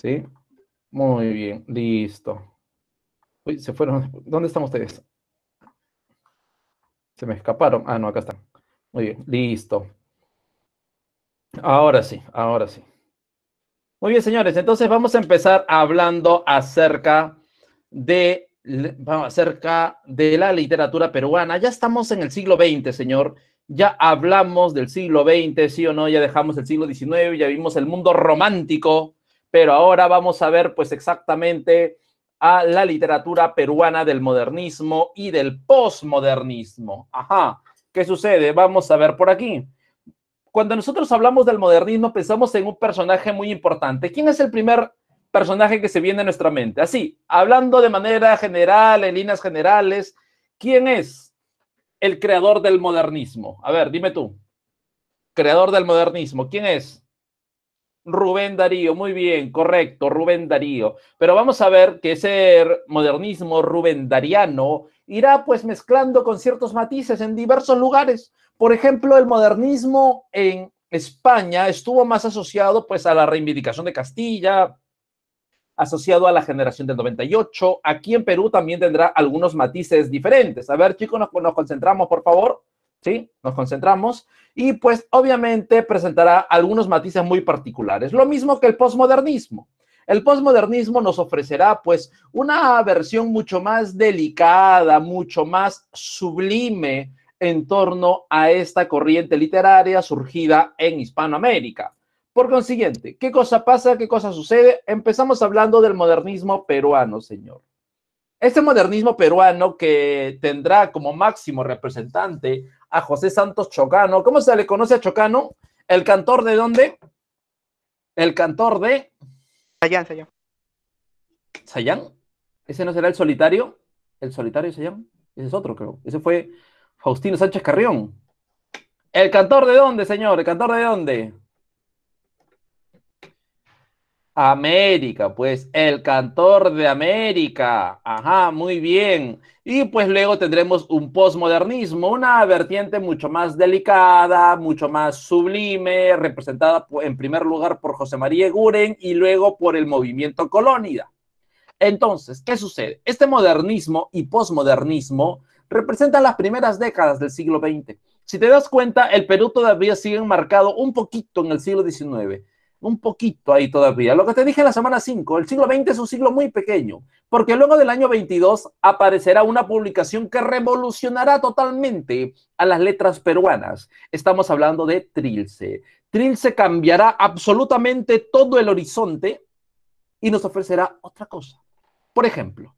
¿Sí? Muy bien, listo. Uy, se fueron. ¿Dónde están ustedes? Se me escaparon. Ah, no, acá están. Muy bien, listo. Ahora sí, ahora sí. Muy bien, señores, entonces vamos a empezar hablando acerca de, acerca de la literatura peruana. Ya estamos en el siglo XX, señor. Ya hablamos del siglo XX, sí o no, ya dejamos el siglo XIX, ya vimos el mundo romántico, pero ahora vamos a ver pues exactamente a la literatura peruana del modernismo y del posmodernismo. Ajá, ¿qué sucede? Vamos a ver por aquí. Cuando nosotros hablamos del modernismo pensamos en un personaje muy importante. ¿Quién es el primer personaje que se viene a nuestra mente? Así, hablando de manera general, en líneas generales, ¿quién es el creador del modernismo? A ver, dime tú. Creador del modernismo, ¿quién es? Rubén Darío, muy bien, correcto, Rubén Darío. Pero vamos a ver que ese modernismo rubendariano irá pues mezclando con ciertos matices en diversos lugares. Por ejemplo, el modernismo en España estuvo más asociado pues a la reivindicación de Castilla, asociado a la generación del 98. Aquí en Perú también tendrá algunos matices diferentes. A ver, chicos, nos, nos concentramos, por favor. ¿sí? Nos concentramos y pues obviamente presentará algunos matices muy particulares. Lo mismo que el posmodernismo. El posmodernismo nos ofrecerá pues una versión mucho más delicada, mucho más sublime en torno a esta corriente literaria surgida en Hispanoamérica. Por consiguiente, ¿qué cosa pasa? ¿Qué cosa sucede? Empezamos hablando del modernismo peruano, señor. Este modernismo peruano que tendrá como máximo representante a José Santos Chocano. ¿Cómo se le conoce a Chocano? ¿El cantor de dónde? El cantor de. Sayán, Sayán. ¿Sayán? ¿Ese no será el solitario? ¿El solitario Sayán? Ese es otro, creo. Ese fue Faustino Sánchez Carrión. ¿El cantor de dónde, señor? ¿El cantor de dónde? América, pues el cantor de América. Ajá, muy bien. Y pues luego tendremos un posmodernismo, una vertiente mucho más delicada, mucho más sublime, representada en primer lugar por José María Guren y luego por el movimiento Colónida. Entonces, ¿qué sucede? Este modernismo y posmodernismo representan las primeras décadas del siglo XX. Si te das cuenta, el Perú todavía sigue enmarcado un poquito en el siglo XIX un poquito ahí todavía. Lo que te dije en la semana 5, el siglo XX es un siglo muy pequeño, porque luego del año 22 aparecerá una publicación que revolucionará totalmente a las letras peruanas. Estamos hablando de Trilce. Trilce cambiará absolutamente todo el horizonte y nos ofrecerá otra cosa. Por ejemplo,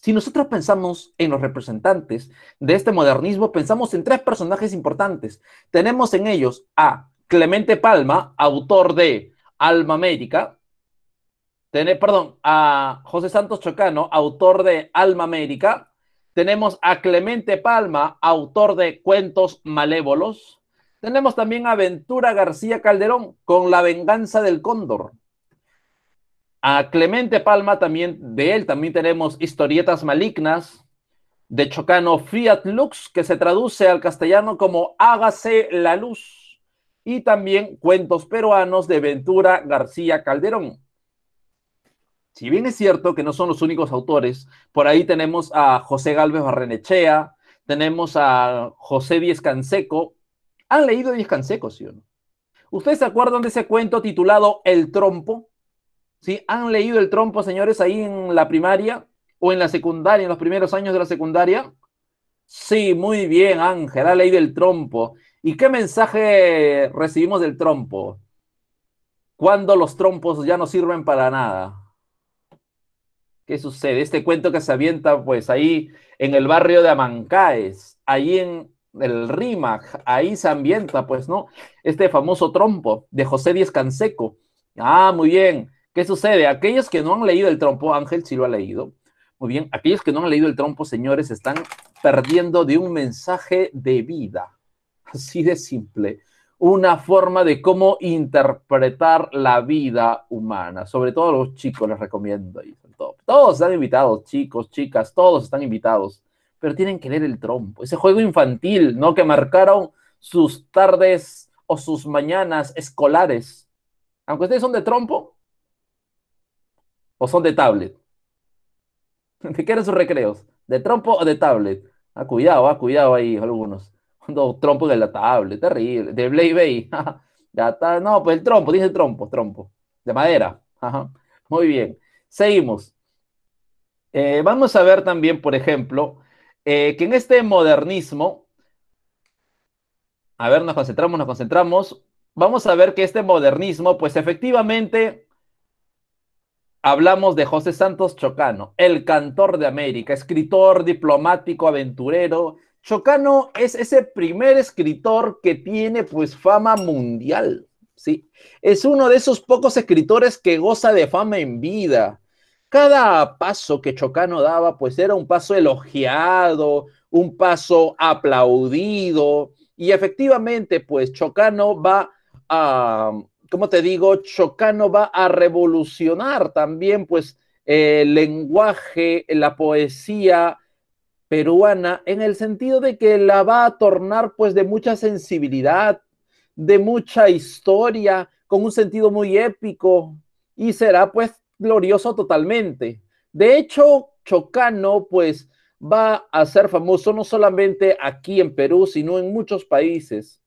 si nosotros pensamos en los representantes de este modernismo, pensamos en tres personajes importantes. Tenemos en ellos a Clemente Palma, autor de Alma América. perdón, a José Santos Chocano, autor de Alma América. Tenemos a Clemente Palma, autor de Cuentos Malévolos. Tenemos también a Ventura García Calderón con La venganza del cóndor. A Clemente Palma también, de él también tenemos Historietas malignas, de Chocano Fiat Lux, que se traduce al castellano como Hágase la luz y también Cuentos Peruanos de Ventura García Calderón. Si bien es cierto que no son los únicos autores, por ahí tenemos a José Galvez Barrenechea, tenemos a José Díez Canseco. ¿Han leído Díez Canseco, sí o no? ¿Ustedes se acuerdan de ese cuento titulado El Trompo? ¿Sí? ¿Han leído El Trompo, señores, ahí en la primaria o en la secundaria, en los primeros años de la secundaria? Sí, muy bien, Ángel, ha leído El Trompo. ¿Y qué mensaje recibimos del trompo? ¿Cuándo los trompos ya no sirven para nada? ¿Qué sucede? Este cuento que se avienta pues ahí en el barrio de Amancaes, ahí en el Rímac, ahí se ambienta pues, ¿no? Este famoso trompo de José Díez Canseco. Ah, muy bien. ¿Qué sucede? Aquellos que no han leído el trompo, Ángel sí lo ha leído. Muy bien, aquellos que no han leído el trompo, señores, están perdiendo de un mensaje de vida. Así de simple. Una forma de cómo interpretar la vida humana. Sobre todo a los chicos les recomiendo. Todos están invitados, chicos, chicas, todos están invitados. Pero tienen que leer el trompo. Ese juego infantil, ¿no? Que marcaron sus tardes o sus mañanas escolares. Aunque ustedes son de trompo o son de tablet. ¿De qué eran sus recreos? ¿De trompo o de tablet? Ah, cuidado, ah, cuidado ahí algunos trompo de la tabla, terrible. De Blay Bay. No, pues el trompo, dice trompo, trompo. De madera. Muy bien. Seguimos. Eh, vamos a ver también, por ejemplo, eh, que en este modernismo, a ver, nos concentramos, nos concentramos, vamos a ver que este modernismo, pues efectivamente, hablamos de José Santos Chocano, el cantor de América, escritor, diplomático, aventurero, Chocano es ese primer escritor que tiene pues fama mundial, ¿sí? Es uno de esos pocos escritores que goza de fama en vida. Cada paso que Chocano daba pues era un paso elogiado, un paso aplaudido y efectivamente pues Chocano va a, ¿cómo te digo? Chocano va a revolucionar también pues el lenguaje, la poesía, peruana en el sentido de que la va a tornar pues de mucha sensibilidad, de mucha historia, con un sentido muy épico y será pues glorioso totalmente. De hecho, Chocano pues va a ser famoso no solamente aquí en Perú, sino en muchos países.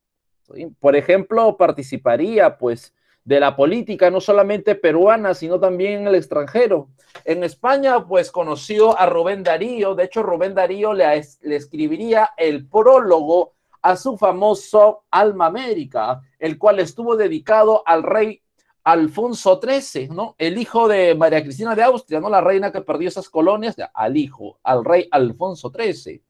Por ejemplo, participaría pues de la política, no solamente peruana, sino también el extranjero. En España, pues conoció a Rubén Darío, de hecho Rubén Darío le, le escribiría el prólogo a su famoso Alma América, el cual estuvo dedicado al rey Alfonso XIII, ¿no? El hijo de María Cristina de Austria, ¿no? La reina que perdió esas colonias, al hijo, al rey Alfonso XIII.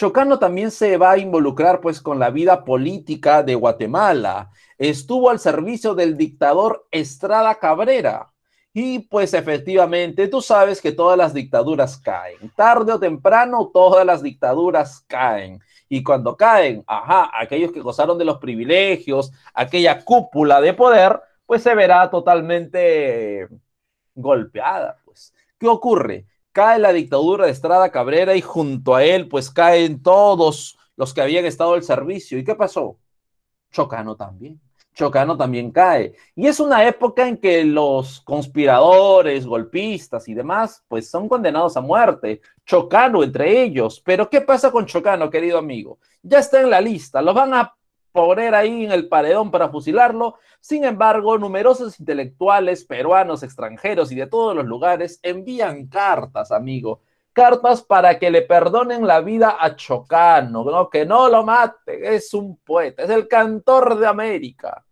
Chocano también se va a involucrar pues con la vida política de Guatemala. Estuvo al servicio del dictador Estrada Cabrera. Y pues efectivamente, tú sabes que todas las dictaduras caen. Tarde o temprano, todas las dictaduras caen. Y cuando caen, ajá, aquellos que gozaron de los privilegios, aquella cúpula de poder, pues se verá totalmente golpeada. Pues. ¿Qué ocurre? cae la dictadura de Estrada Cabrera y junto a él pues caen todos los que habían estado al servicio. ¿Y qué pasó? Chocano también. Chocano también cae. Y es una época en que los conspiradores, golpistas y demás, pues son condenados a muerte. Chocano entre ellos. Pero ¿qué pasa con Chocano, querido amigo? Ya está en la lista. Lo van a poner ahí en el paredón para fusilarlo. Sin embargo, numerosos intelectuales peruanos, extranjeros y de todos los lugares envían cartas, amigo. Cartas para que le perdonen la vida a Chocano, que no lo mate, es un poeta, es el cantor de América.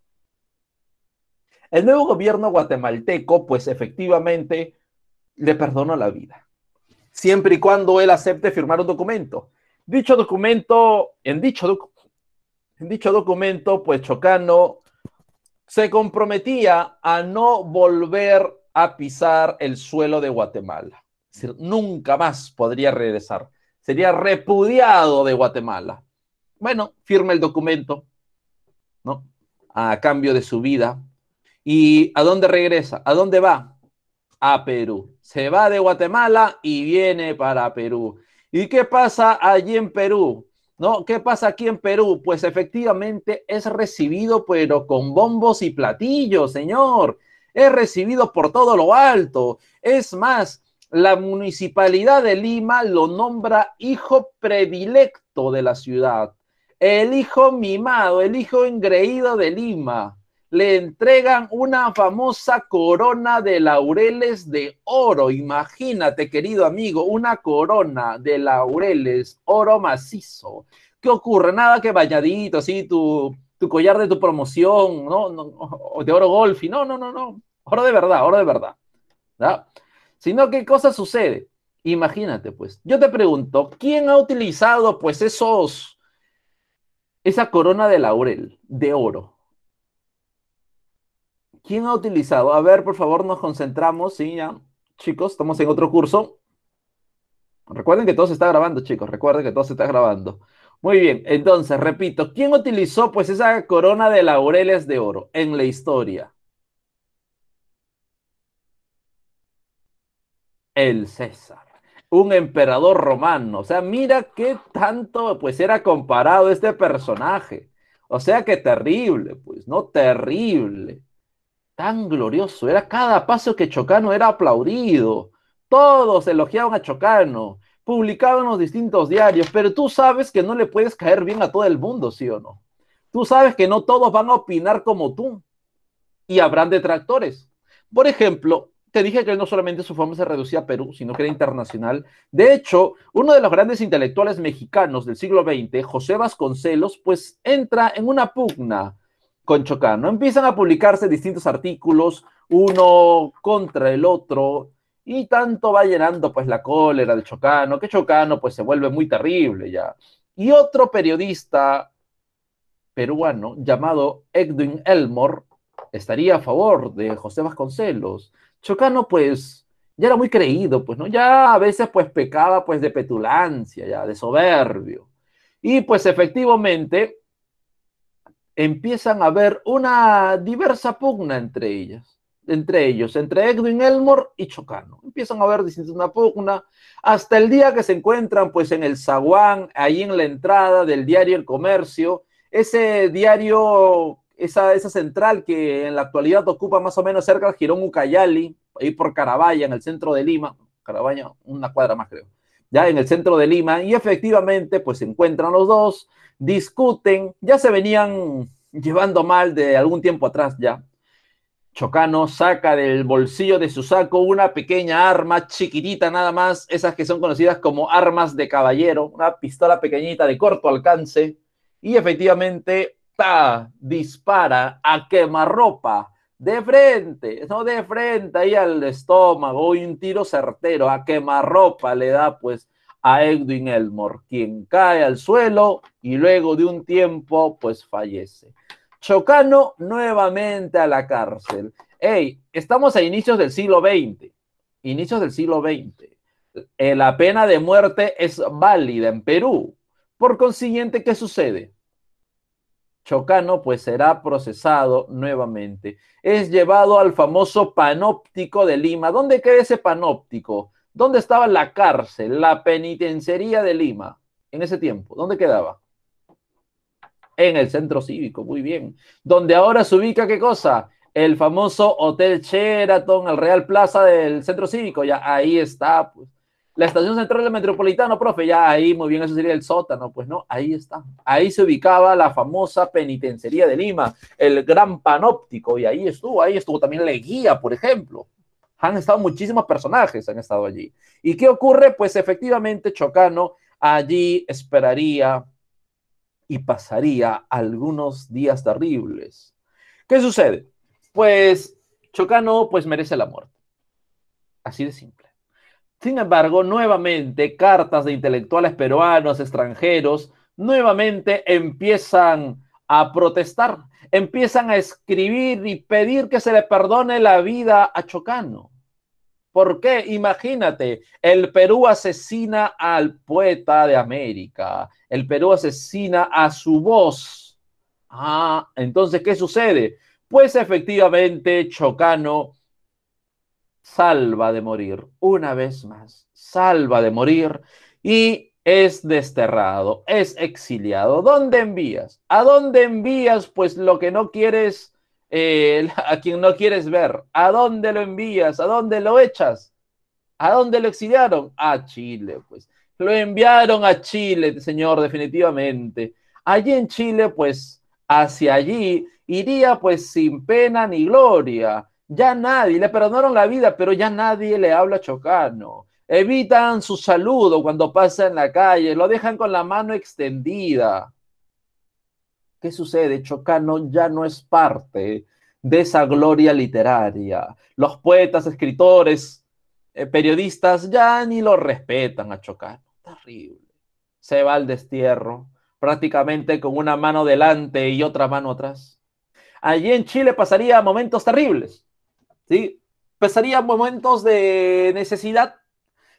El nuevo gobierno guatemalteco, pues efectivamente, le perdonó la vida, siempre y cuando él acepte firmar un documento. Dicho documento, en dicho documento, en dicho documento, pues Chocano se comprometía a no volver a pisar el suelo de Guatemala. Es decir, nunca más podría regresar. Sería repudiado de Guatemala. Bueno, firma el documento, ¿no? A cambio de su vida. ¿Y a dónde regresa? ¿A dónde va? A Perú. Se va de Guatemala y viene para Perú. ¿Y qué pasa allí en Perú? ¿no? ¿Qué pasa aquí en Perú? Pues efectivamente es recibido, pero con bombos y platillos, señor. Es recibido por todo lo alto. Es más, la municipalidad de Lima lo nombra hijo predilecto de la ciudad, el hijo mimado, el hijo engreído de Lima le entregan una famosa corona de laureles de oro. Imagínate, querido amigo, una corona de laureles, oro macizo. ¿Qué ocurre? Nada que bañadito, así tu, collar de tu promoción, ¿no? de oro golfi. No, no, no, no. Oro de verdad, oro de verdad. ¿verdad? Sino, ¿qué cosa sucede? Imagínate, pues. Yo te pregunto, ¿quién ha utilizado, pues, esos. esa corona de laurel, de oro? ¿Quién ha utilizado? A ver, por favor, nos concentramos, ¿sí? Ya. Chicos, estamos en otro curso. Recuerden que todo se está grabando, chicos. Recuerden que todo se está grabando. Muy bien, entonces, repito, ¿quién utilizó pues esa corona de laureles de oro en la historia? El César, un emperador romano. O sea, mira qué tanto pues era comparado este personaje. O sea, qué terrible, pues, ¿no? Terrible tan glorioso. Era cada paso que Chocano era aplaudido. Todos elogiaban a Chocano, publicaban los distintos diarios, pero tú sabes que no le puedes caer bien a todo el mundo, ¿sí o no? Tú sabes que no todos van a opinar como tú y habrán detractores. Por ejemplo, te dije que no solamente su fama se reducía a Perú, sino que era internacional. De hecho, uno de los grandes intelectuales mexicanos del siglo XX, José Vasconcelos, pues entra en una pugna con Chocano. Empiezan a publicarse distintos artículos, uno contra el otro, y tanto va llenando pues la cólera de Chocano, que Chocano pues se vuelve muy terrible ya. Y otro periodista peruano llamado Edwin Elmore estaría a favor de José Vasconcelos. Chocano pues ya era muy creído, pues no, ya a veces pues pecaba pues de petulancia, ya de soberbio. Y pues efectivamente empiezan a haber una diversa pugna entre ellas entre ellos, entre Edwin Elmore y Chocano. Empiezan a haber una pugna hasta el día que se encuentran pues en el zaguán, ahí en la entrada del diario El Comercio, ese diario, esa, esa central que en la actualidad ocupa más o menos cerca del Girón Ucayali, ahí por Carabaya, en el centro de Lima, Carabaya una cuadra más creo ya en el centro de Lima, y efectivamente, pues se encuentran los dos, discuten, ya se venían llevando mal de algún tiempo atrás ya. Chocano saca del bolsillo de su saco una pequeña arma chiquitita nada más, esas que son conocidas como armas de caballero, una pistola pequeñita de corto alcance, y efectivamente, ta, dispara a quemarropa de frente, no de frente, ahí al estómago, y un tiro certero, a quemarropa le da pues a Edwin Elmore, quien cae al suelo y luego de un tiempo pues fallece. Chocano nuevamente a la cárcel. Hey, estamos a inicios del siglo XX, inicios del siglo XX. Eh, la pena de muerte es válida en Perú. Por consiguiente, ¿qué sucede? Chocano pues será procesado nuevamente. Es llevado al famoso panóptico de Lima. ¿Dónde queda ese panóptico? ¿Dónde estaba la cárcel, la penitenciaría de Lima en ese tiempo? ¿Dónde quedaba? En el centro cívico, muy bien. ¿Dónde ahora se ubica qué cosa? El famoso Hotel Sheraton, el Real Plaza del centro cívico. Ya ahí está, pues la estación central de metropolitano, profe, ya ahí muy bien, eso sería el sótano, pues no, ahí está. Ahí se ubicaba la famosa penitenciaría de Lima, el gran panóptico, y ahí estuvo, ahí estuvo también Leguía, por ejemplo. Han estado muchísimos personajes, han estado allí. ¿Y qué ocurre? Pues efectivamente Chocano allí esperaría y pasaría algunos días terribles. ¿Qué sucede? Pues Chocano pues merece la muerte. Así de simple. Sin embargo, nuevamente cartas de intelectuales peruanos, extranjeros, nuevamente empiezan a protestar, empiezan a escribir y pedir que se le perdone la vida a Chocano. ¿Por qué? Imagínate, el Perú asesina al poeta de América, el Perú asesina a su voz. Ah, entonces, ¿qué sucede? Pues efectivamente, Chocano salva de morir, una vez más, salva de morir y es desterrado, es exiliado. ¿Dónde envías? ¿A dónde envías pues lo que no quieres, eh, a quien no quieres ver? ¿A dónde lo envías? ¿A dónde lo echas? ¿A dónde lo exiliaron? A Chile, pues. Lo enviaron a Chile, señor, definitivamente. Allí en Chile, pues, hacia allí iría pues sin pena ni gloria ya nadie, le perdonaron la vida, pero ya nadie le habla a chocano. Evitan su saludo cuando pasa en la calle, lo dejan con la mano extendida. ¿Qué sucede? Chocano ya no es parte de esa gloria literaria. Los poetas, escritores, eh, periodistas ya ni lo respetan a Chocano. Terrible. Se va al destierro, prácticamente con una mano delante y otra mano atrás. Allí en Chile pasaría momentos terribles. ¿sí? Pasaría momentos de necesidad,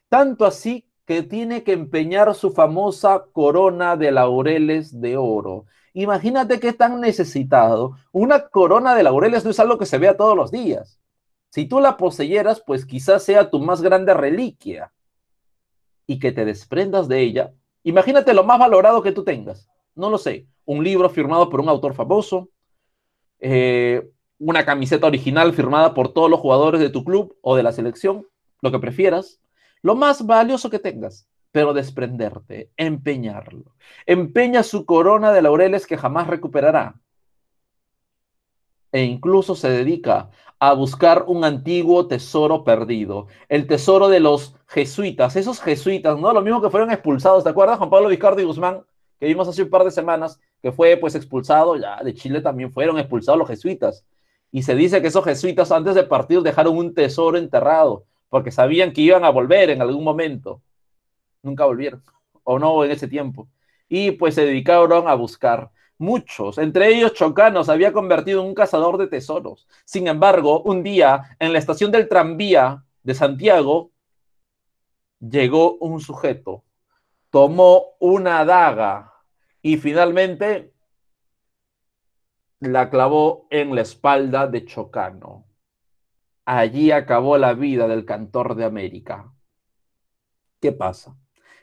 tanto así que tiene que empeñar su famosa corona de laureles de oro. Imagínate qué tan necesitado. Una corona de laureles no es algo que se vea todos los días. Si tú la poseyeras, pues quizás sea tu más grande reliquia. Y que te desprendas de ella. Imagínate lo más valorado que tú tengas. No lo sé. Un libro firmado por un autor famoso. Eh, una camiseta original firmada por todos los jugadores de tu club o de la selección, lo que prefieras, lo más valioso que tengas, pero desprenderte, empeñarlo. Empeña su corona de laureles que jamás recuperará. E incluso se dedica a buscar un antiguo tesoro perdido, el tesoro de los jesuitas, esos jesuitas, ¿no? Lo mismo que fueron expulsados, ¿te acuerdas? Juan Pablo Vizcardo y Guzmán, que vimos hace un par de semanas, que fue pues expulsado, ya de Chile también fueron expulsados los jesuitas. Y se dice que esos jesuitas antes de partir dejaron un tesoro enterrado, porque sabían que iban a volver en algún momento. Nunca volvieron, o no en ese tiempo. Y pues se dedicaron a buscar. Muchos, entre ellos Chocano, se había convertido en un cazador de tesoros. Sin embargo, un día, en la estación del tranvía de Santiago, llegó un sujeto, tomó una daga y finalmente la clavó en la espalda de Chocano. Allí acabó la vida del cantor de América. ¿Qué pasa?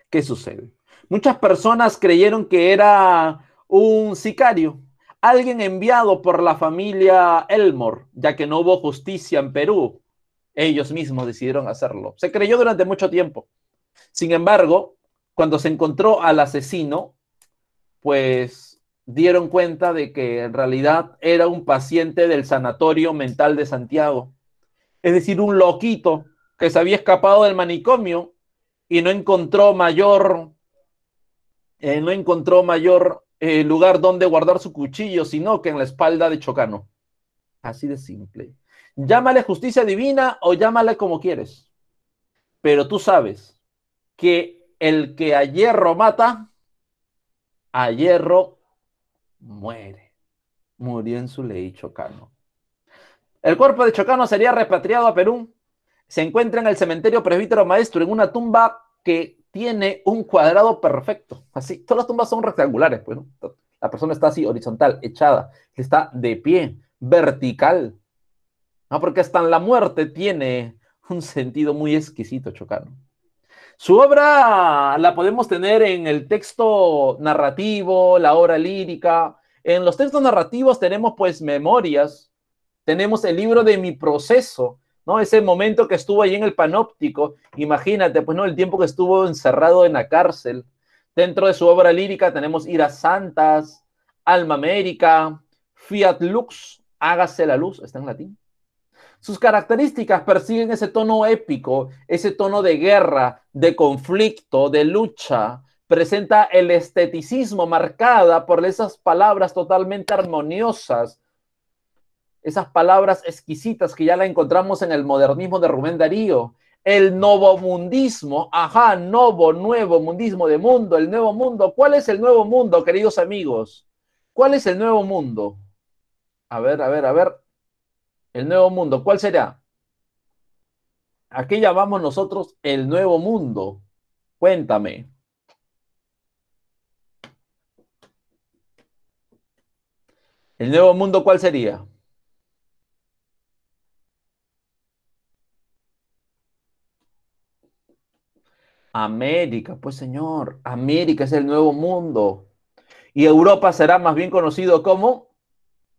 ¿Qué sucede? Muchas personas creyeron que era un sicario, alguien enviado por la familia Elmore, ya que no hubo justicia en Perú. Ellos mismos decidieron hacerlo. Se creyó durante mucho tiempo. Sin embargo, cuando se encontró al asesino, pues dieron cuenta de que en realidad era un paciente del sanatorio mental de Santiago, es decir, un loquito que se había escapado del manicomio y no encontró mayor, eh, no encontró mayor eh, lugar donde guardar su cuchillo, sino que en la espalda de Chocano. Así de simple. Llámale justicia divina o llámale como quieres. Pero tú sabes que el que a hierro mata, a hierro muere. Murió en su ley Chocano. El cuerpo de Chocano sería repatriado a Perú. Se encuentra en el cementerio presbítero maestro, en una tumba que tiene un cuadrado perfecto. Así, todas las tumbas son rectangulares. Pues, La persona está así, horizontal, echada. Está de pie, vertical. ¿no? Porque hasta en la muerte tiene un sentido muy exquisito Chocano. Su obra la podemos tener en el texto narrativo, la obra lírica, en los textos narrativos tenemos pues memorias, tenemos el libro de mi proceso, ¿no? Ese momento que estuvo ahí en el panóptico, imagínate, pues no, el tiempo que estuvo encerrado en la cárcel. Dentro de su obra lírica tenemos Iras Santas, Alma América, Fiat Lux, Hágase la Luz, está en latín. Sus características persiguen ese tono épico, ese tono de guerra, de conflicto, de lucha, presenta el esteticismo marcada por esas palabras totalmente armoniosas, esas palabras exquisitas que ya la encontramos en el modernismo de Rubén Darío, el novomundismo, ajá, novo, nuevo, mundismo de mundo, el nuevo mundo. ¿Cuál es el nuevo mundo, queridos amigos? ¿Cuál es el nuevo mundo? A ver, a ver, a ver. El nuevo mundo, ¿cuál será? ¿A qué llamamos nosotros el nuevo mundo? Cuéntame. ¿El nuevo mundo cuál sería? América, pues señor, América es el nuevo mundo. Y Europa será más bien conocido como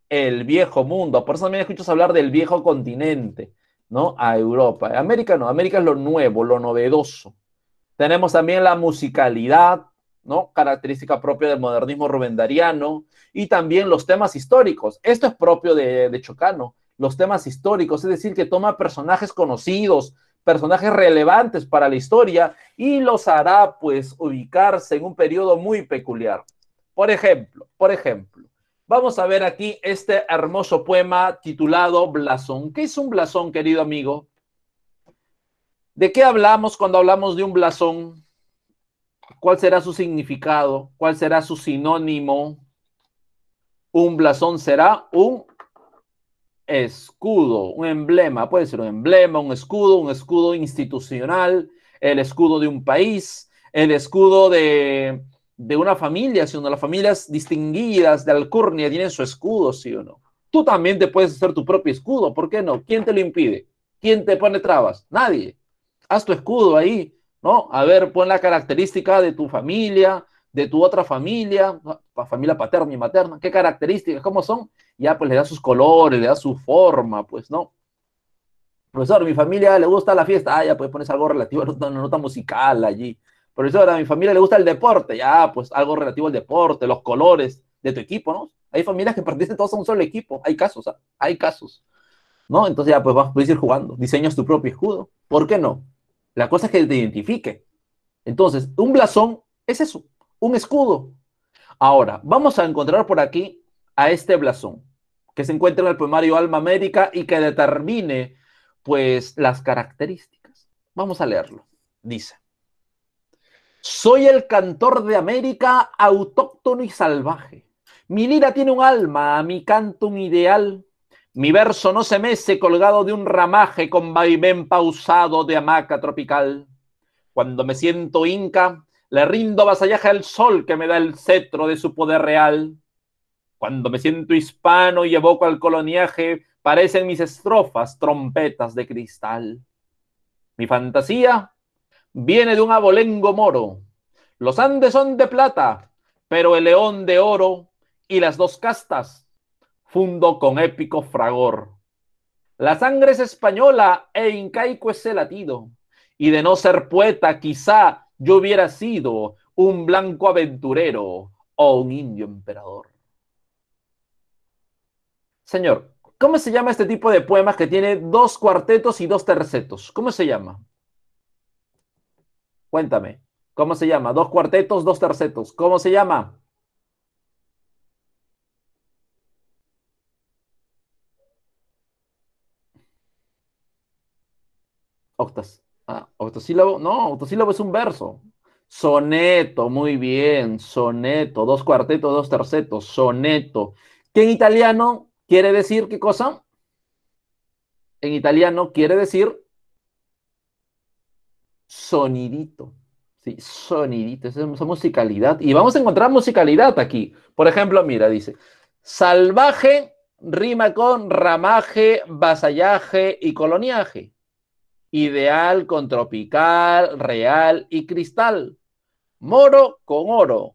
el viejo mundo. Por eso también escuchas hablar del viejo continente, ¿no? A Europa. América no, América es lo nuevo, lo novedoso. Tenemos también la musicalidad, ¿no? Característica propia del modernismo rubendariano y también los temas históricos. Esto es propio de, Chocano, los temas históricos, es decir, que toma personajes conocidos, personajes relevantes para la historia y los hará pues ubicarse en un periodo muy peculiar. Por ejemplo, por ejemplo, vamos a ver aquí este hermoso poema titulado Blasón. ¿Qué es un blasón, querido amigo? ¿De qué hablamos cuando hablamos de un blasón? ¿Cuál será su significado? ¿Cuál será su sinónimo? Un blasón será un escudo, un emblema, puede ser un emblema, un escudo, un escudo institucional, el escudo de un país, el escudo de, una familia, si uno, las familias distinguidas de Alcurnia tienen su escudo, sí o no. Tú también te puedes hacer tu propio escudo, ¿por qué no? ¿Quién te lo impide? ¿Quién te pone trabas? Nadie. Haz tu escudo ahí, ¿no? A ver, pon la característica de tu familia, de tu otra familia, familia paterna y materna, qué características, cómo son, ya pues le da sus colores, le da su forma, pues, ¿no? Profesor, mi familia le gusta la fiesta, ah, ya pues pones algo relativo a la nota musical allí. Profesor, a mi familia le gusta el deporte, ya pues algo relativo al deporte, los colores de tu equipo, ¿no? Hay familias que pertenecen todos a un solo equipo, hay casos, ¿ah? hay casos, ¿no? Entonces ya pues vas, puedes ir jugando, diseñas tu propio escudo, ¿por qué no? La cosa es que te identifique. Entonces, un blasón es eso, un escudo. Ahora, vamos a encontrar por aquí a este blasón que se encuentra en el poemario Alma América y que determine, pues, las características. Vamos a leerlo. Dice, soy el cantor de América autóctono y salvaje. Mi lira tiene un alma, mi canto un ideal. Mi verso no se mece colgado de un ramaje con vaivén pausado de hamaca tropical. Cuando me siento inca, le rindo vasallaje al sol que me da el cetro de su poder real. Cuando me siento hispano y evoco al coloniaje, parecen mis estrofas trompetas de cristal. Mi fantasía viene de un abolengo moro. Los Andes son de plata, pero el león de oro y las dos castas Fundo con épico fragor. La sangre es española e incaico ese latido, y de no ser poeta quizá yo hubiera sido un blanco aventurero o un indio emperador. Señor, ¿cómo se llama este tipo de poemas que tiene dos cuartetos y dos tercetos? ¿Cómo se llama? Cuéntame, ¿cómo se llama? Dos cuartetos, dos tercetos. ¿Cómo se llama? octas, ah, octosílabo, no, octosílabo es un verso. Soneto, muy bien, soneto, dos cuartetos, dos tercetos, soneto. ¿Qué en italiano quiere decir qué cosa? En italiano quiere decir sonidito. Sí, sonidito, esa, es musicalidad. Y vamos a encontrar musicalidad aquí. Por ejemplo, mira, dice, salvaje rima con ramaje, vasallaje y coloniaje. Ideal con Tropical, Real y Cristal. Moro con Oro.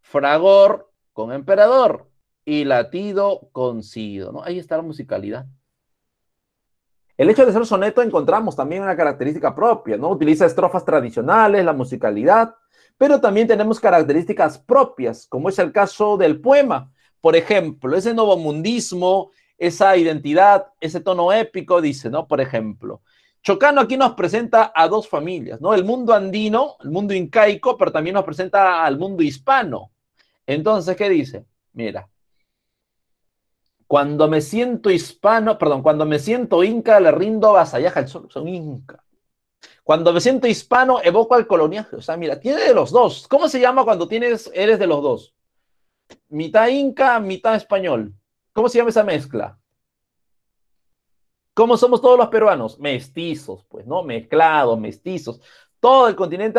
Fragor con Emperador. Y Latido con Sido. ¿no? Ahí está la musicalidad. El hecho de ser soneto encontramos también una característica propia, ¿no? Utiliza estrofas tradicionales, la musicalidad, pero también tenemos características propias, como es el caso del poema. Por ejemplo, ese novomundismo, esa identidad, ese tono épico, dice, ¿no? Por ejemplo, Chocano aquí nos presenta a dos familias, ¿no? El mundo andino, el mundo incaico, pero también nos presenta al mundo hispano. Entonces, ¿qué dice? Mira, cuando me siento hispano, perdón, cuando me siento inca, le rindo vasallaje al sol, son inca. Cuando me siento hispano, evoco al colonial. O sea, mira, tiene de los dos. ¿Cómo se llama cuando tienes, eres de los dos? Mitad inca, mitad español. ¿Cómo se llama esa mezcla? ¿Cómo somos todos los peruanos? Mestizos, pues, ¿no? Mezclados, mestizos. Todo el continente,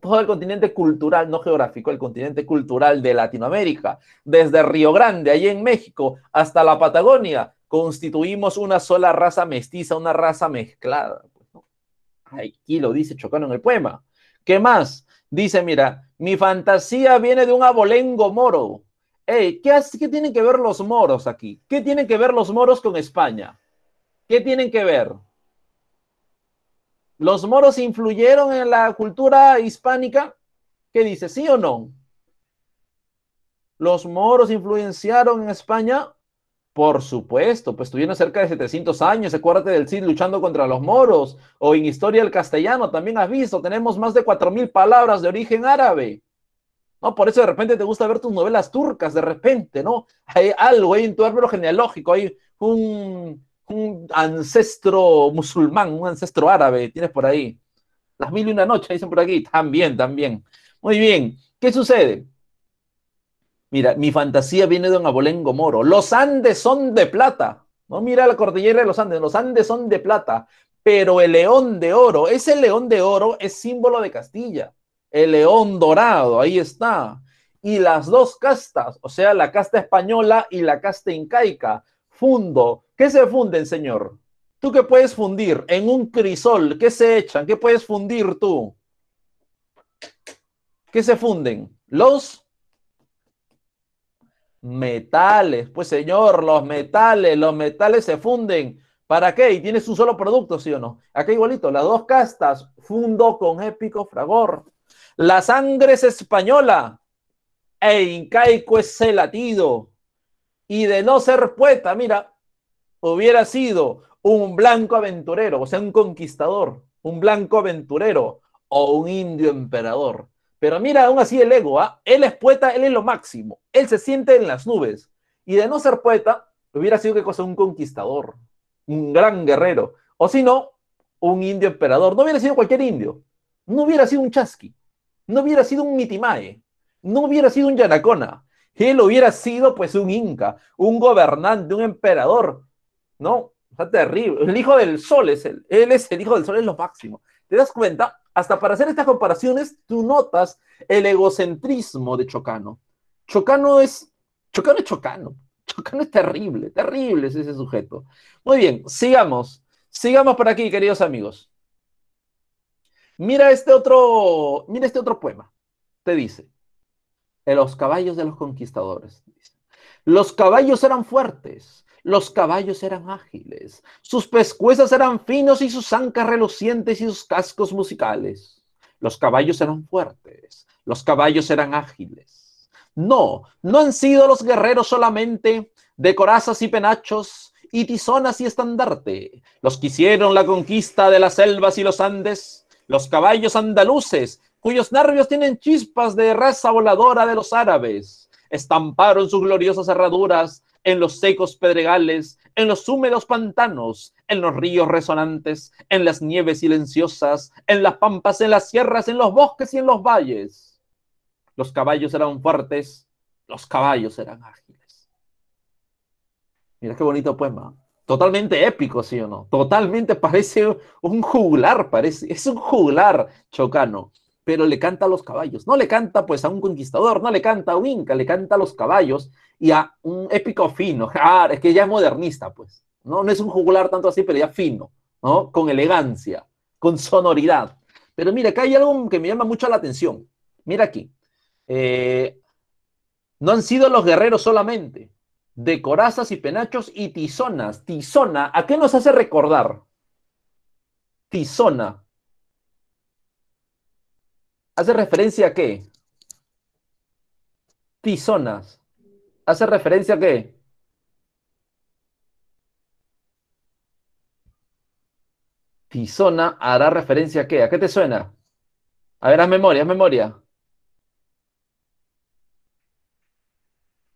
todo el continente cultural, no geográfico, el continente cultural de Latinoamérica, desde Río Grande, allí en México, hasta la Patagonia, constituimos una sola raza mestiza, una raza mezclada. Pues, aquí lo dice Chocano en el poema. ¿Qué más? Dice, mira, mi fantasía viene de un abolengo moro. ¿qué, ¿Qué tienen que ver los moros aquí? ¿Qué tienen que ver los moros con España? ¿Qué tienen que ver? ¿Los moros influyeron en la cultura hispánica? ¿Qué dice? ¿Sí o no? ¿Los moros influenciaron en España? Por supuesto, pues estuvieron cerca de 700 años, acuérdate del Cid luchando contra los moros, o en Historia del Castellano, también has visto, tenemos más de 4.000 palabras de origen árabe. ¿no? Por eso de repente te gusta ver tus novelas turcas, de repente, ¿no? Hay algo, hay un tu árbol genealógico, hay un, un ancestro musulmán, un ancestro árabe, tienes por ahí. Las mil y una noche, dicen por aquí. También, también. Muy bien. ¿Qué sucede? Mira, mi fantasía viene de un abolengo moro. Los Andes son de plata. No mira la cordillera de los Andes. Los Andes son de plata. Pero el león de oro, ese león de oro es símbolo de Castilla. El león dorado, ahí está. Y las dos castas, o sea, la casta española y la casta incaica, fundo, ¿Qué se funden, Señor? ¿Tú qué puedes fundir en un crisol? ¿Qué se echan? ¿Qué puedes fundir tú? ¿Qué se funden? Los metales. Pues Señor, los metales, los metales se funden. ¿Para qué? Y tienes un solo producto, ¿sí o no? Aquí igualito, las dos castas fundo con épico fragor. La sangre es española e incaico es celatido. latido. Y de no ser poeta, mira, hubiera sido un blanco aventurero, o sea, un conquistador, un blanco aventurero o un indio emperador. Pero mira, aún así el ego, ¿ah? él es poeta, él es lo máximo, él se siente en las nubes. Y de no ser poeta, hubiera sido qué cosa, un conquistador, un gran guerrero, o si no, un indio emperador. No hubiera sido cualquier indio, no hubiera sido un chasqui, no hubiera sido un mitimae, no hubiera sido un yanacona, él hubiera sido pues un inca, un gobernante, un emperador, ¿no? Está terrible. El hijo del sol es él. Él es el hijo del sol, es lo máximo. ¿Te das cuenta? Hasta para hacer estas comparaciones, tú notas el egocentrismo de Chocano. Chocano es Chocano es Chocano. Chocano es terrible, terrible es ese sujeto. Muy bien, sigamos. Sigamos por aquí, queridos amigos. Mira este otro, mira este otro poema. Te dice, en los caballos de los conquistadores. Los caballos eran fuertes, los caballos eran ágiles, sus pescuezas eran finos y sus ancas relucientes y sus cascos musicales. Los caballos eran fuertes, los caballos eran ágiles. No, no han sido los guerreros solamente de corazas y penachos y tizonas y estandarte, los que hicieron la conquista de las selvas y los Andes, los caballos andaluces, cuyos nervios tienen chispas de raza voladora de los árabes, estamparon sus gloriosas herraduras en los secos pedregales, en los húmedos pantanos, en los ríos resonantes, en las nieves silenciosas, en las pampas, en las sierras, en los bosques y en los valles. Los caballos eran fuertes, los caballos eran ágiles. Mira qué bonito poema. Totalmente épico, sí o no. Totalmente parece un juglar, parece. Es un juglar chocano pero le canta a los caballos. No le canta pues a un conquistador, no le canta a un inca, le canta a los caballos y a un épico fino. Ah, es que ya es modernista pues, ¿no? No es un jugular tanto así, pero ya fino, ¿no? Con elegancia, con sonoridad. Pero mira, acá hay algo que me llama mucho la atención. Mira aquí. Eh, no han sido los guerreros solamente, de corazas y penachos y tizonas. Tizona, ¿a qué nos hace recordar? Tizona, ¿Hace referencia a qué? Tizonas. ¿Hace referencia a qué? Tizona hará referencia a qué? ¿A qué te suena? A ver, haz memoria, haz memoria.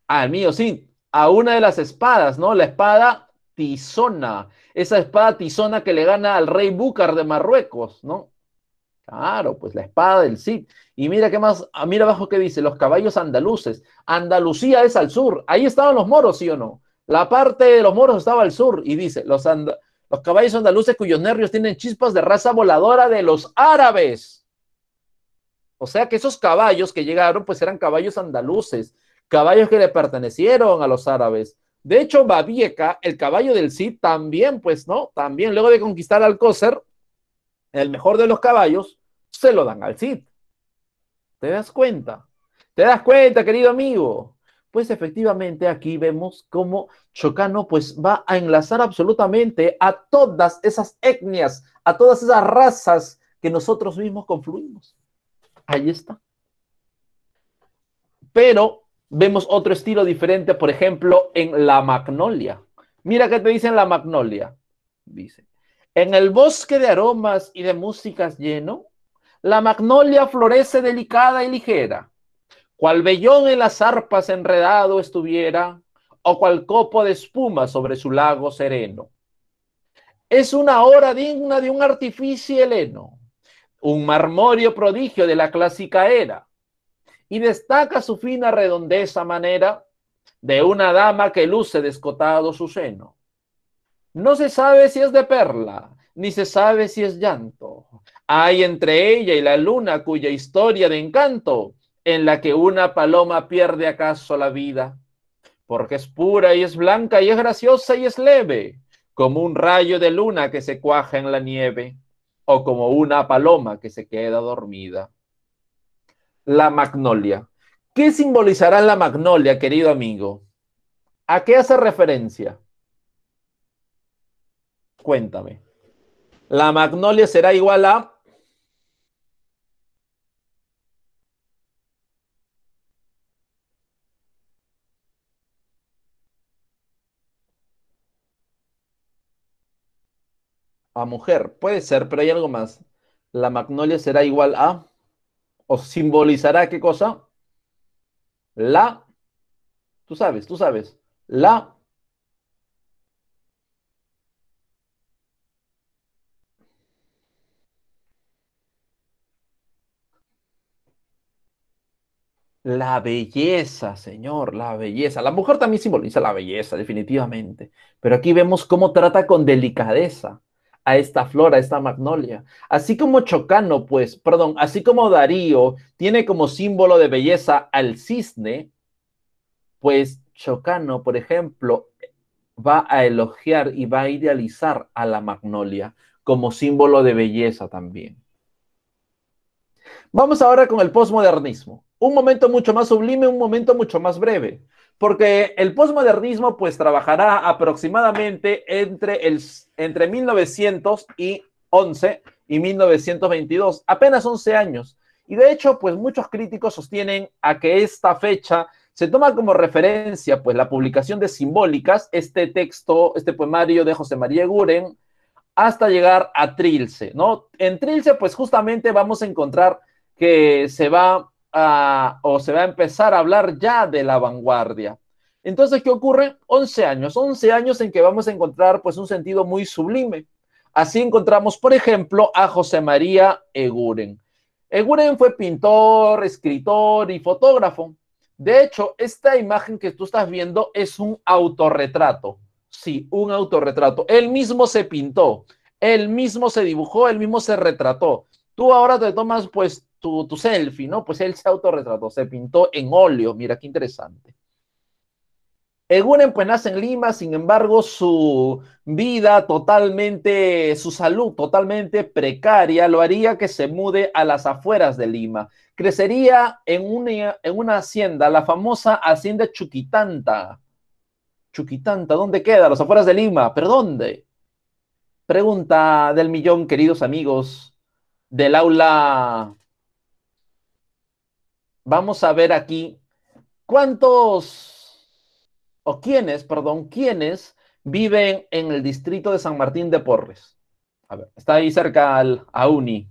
Ah, mío, sí. A una de las espadas, ¿no? La espada Tizona. Esa espada Tizona que le gana al rey Búcar de Marruecos, ¿no? Claro, pues la espada del Cid. Y mira qué más, ah, mira abajo que dice, los caballos andaluces. Andalucía es al sur. Ahí estaban los moros, ¿sí o no? La parte de los moros estaba al sur. Y dice, los, los caballos andaluces cuyos nervios tienen chispas de raza voladora de los árabes. O sea que esos caballos que llegaron, pues eran caballos andaluces, caballos que le pertenecieron a los árabes. De hecho, Babieca, el caballo del Cid, también, pues, ¿no? También, luego de conquistar Alcócer, el mejor de los caballos, se lo dan al CID. ¿Te das cuenta? ¿Te das cuenta, querido amigo? Pues efectivamente aquí vemos cómo Chocano pues va a enlazar absolutamente a todas esas etnias, a todas esas razas que nosotros mismos confluimos. Ahí está. Pero vemos otro estilo diferente, por ejemplo, en la magnolia. Mira qué te dicen la magnolia. Dice, en el bosque de aromas y de músicas lleno, la magnolia florece delicada y ligera, cual vellón en las arpas enredado estuviera, o cual copo de espuma sobre su lago sereno. Es una hora digna de un artificio heleno, un marmorio prodigio de la clásica era, y destaca su fina redondeza manera de una dama que luce descotado su seno. No se sabe si es de perla, ni se sabe si es llanto, hay entre ella y la luna cuya historia de encanto, en la que una paloma pierde acaso la vida, porque es pura y es blanca y es graciosa y es leve, como un rayo de luna que se cuaja en la nieve, o como una paloma que se queda dormida. La magnolia. ¿Qué simbolizará la magnolia, querido amigo? ¿A qué hace referencia? Cuéntame. La magnolia será igual a mujer. Puede ser, pero hay algo más. La magnolia será igual a, o simbolizará qué cosa? La, tú sabes, tú sabes, la... La belleza, señor, la belleza. La mujer también simboliza la belleza, definitivamente. Pero aquí vemos cómo trata con delicadeza a esta flora esta magnolia. Así como Chocano, pues, perdón, así como Darío tiene como símbolo de belleza al cisne, pues Chocano, por ejemplo, va a elogiar y va a idealizar a la magnolia como símbolo de belleza también. Vamos ahora con el posmodernismo. Un momento mucho más sublime, un momento mucho más breve porque el posmodernismo pues trabajará aproximadamente entre, el, entre 1911 y 1922, apenas 11 años. Y de hecho, pues muchos críticos sostienen a que esta fecha se toma como referencia pues la publicación de Simbólicas, este texto, este poemario de José María Guren, hasta llegar a Trilce, ¿no? En Trilce pues justamente vamos a encontrar que se va Ah, o se va a empezar a hablar ya de la vanguardia. Entonces, ¿qué ocurre? 11 años, 11 años en que vamos a encontrar pues un sentido muy sublime. Así encontramos, por ejemplo, a José María Eguren. Eguren fue pintor, escritor y fotógrafo. De hecho, esta imagen que tú estás viendo es un autorretrato. Sí, un autorretrato. Él mismo se pintó, él mismo se dibujó, él mismo se retrató. Tú ahora te tomas pues tu, selfie, ¿no? Pues él se autorretrató, se pintó en óleo, mira qué interesante. Eguren pues nace en Lima, sin embargo su vida totalmente, su salud totalmente precaria lo haría que se mude a las afueras de Lima. Crecería en una, en una hacienda, la famosa hacienda Chuquitanta. Chuquitanta, ¿dónde queda? Las afueras de Lima, perdón dónde? Pregunta del millón, queridos amigos del aula vamos a ver aquí cuántos, o quiénes, perdón, quiénes viven en el distrito de San Martín de Porres. A ver, está ahí cerca al, a Uni.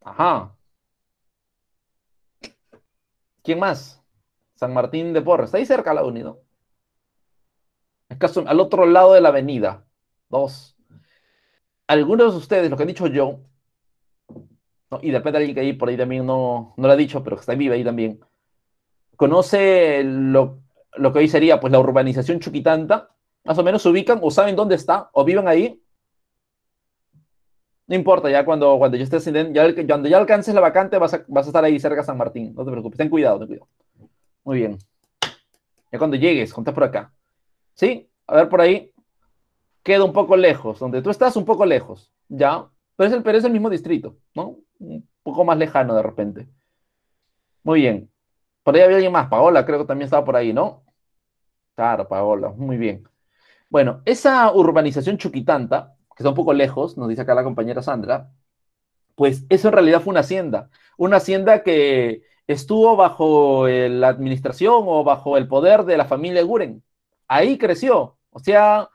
Ajá. ¿Quién más? San Martín de Porres. Está ahí cerca la Uni, ¿no? Es caso al otro lado de la avenida. Dos. Algunos de ustedes, lo que he dicho yo, ¿no? y de alguien que ahí por ahí también no, lo ha dicho, pero que está vivo ahí también, conoce lo, que hoy sería pues la urbanización Chuquitanta, más o menos se ubican o saben dónde está o viven ahí. No importa, ya cuando, cuando esté sin... ya, cuando ya alcances la vacante vas a, estar ahí cerca de San Martín, no te preocupes, ten cuidado, ten cuidado. Muy bien. Ya cuando llegues, contás por acá. ¿Sí? A ver por ahí. Queda un poco lejos, donde tú estás un poco lejos, ¿ya? Pero es el, pero es el mismo distrito, ¿no? un poco más lejano de repente. Muy bien. Por ahí había alguien más, Paola, creo que también estaba por ahí, ¿no? Claro, Paola, muy bien. Bueno, esa urbanización Chuquitanta, que está un poco lejos, nos dice acá la compañera Sandra, pues eso en realidad fue una hacienda, una hacienda que estuvo bajo la administración o bajo el poder de la familia Guren. Ahí creció, o sea,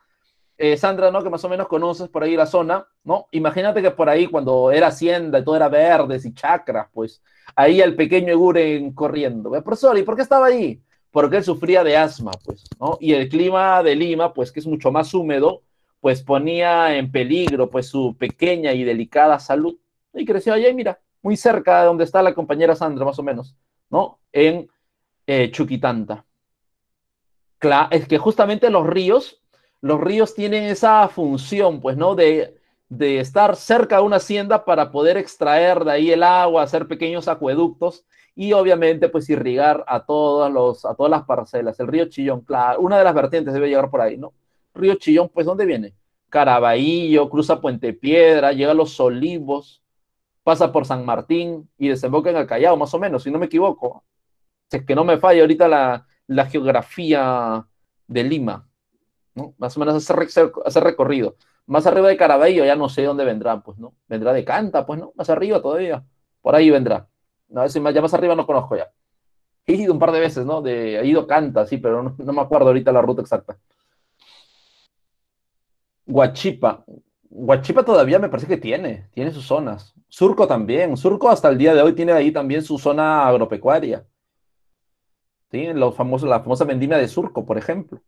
eh, Sandra, ¿no? Que más o menos conoces por ahí la zona, ¿no? Imagínate que por ahí cuando era hacienda y todo era verdes y chacras, pues ahí el pequeño Eguren corriendo. Profesor, ¿y por qué estaba ahí? Porque él sufría de asma, pues, ¿no? Y el clima de Lima, pues, que es mucho más húmedo, pues ponía en peligro, pues, su pequeña y delicada salud. Y creció allá, mira, muy cerca de donde está la compañera Sandra, más o menos, ¿no? En eh, Chuquitanta. es que justamente los ríos los ríos tienen esa función, pues, ¿no? De, estar cerca de una hacienda para poder extraer de ahí el agua, hacer pequeños acueductos y obviamente pues irrigar a, los, a todas las parcelas. El río Chillón, claro, una de las vertientes debe llegar por ahí, ¿no? Río Chillón, pues ¿dónde viene? Caraballo, cruza Puente Piedra, llega a Los Olivos, pasa por San Martín y desemboca en el Callao, más o menos, si no me equivoco. es que no me falla ahorita la, la geografía de Lima. Más o menos hace, recorrido. Más arriba de Carabello, ya no sé dónde vendrá, pues, ¿no? Vendrá de Canta, pues, ¿no? Más arriba todavía. Por ahí vendrá. No, es más, ya más arriba no conozco ya. He ido un par de veces, ¿no? De, he ido Canta, sí, pero no, me acuerdo ahorita la ruta exacta. Huachipa. Huachipa todavía me parece que tiene, tiene sus zonas. Surco también. Surco hasta el día de hoy tiene ahí también su zona agropecuaria. ¿Sí? Los famosos, la famosa vendimia de Surco, por ejemplo.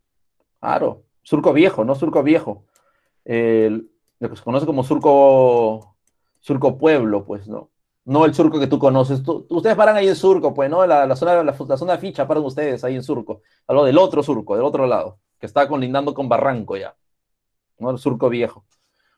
Claro surco viejo, no surco viejo. lo que se conoce como surco, surco pueblo, pues, ¿no? No el surco que tú conoces. ustedes paran ahí en surco, pues, ¿no? La, zona, la, de ficha paran ustedes ahí en surco. Hablo del otro surco, del otro lado, que está colindando con Barranco ya. ¿No? El surco viejo.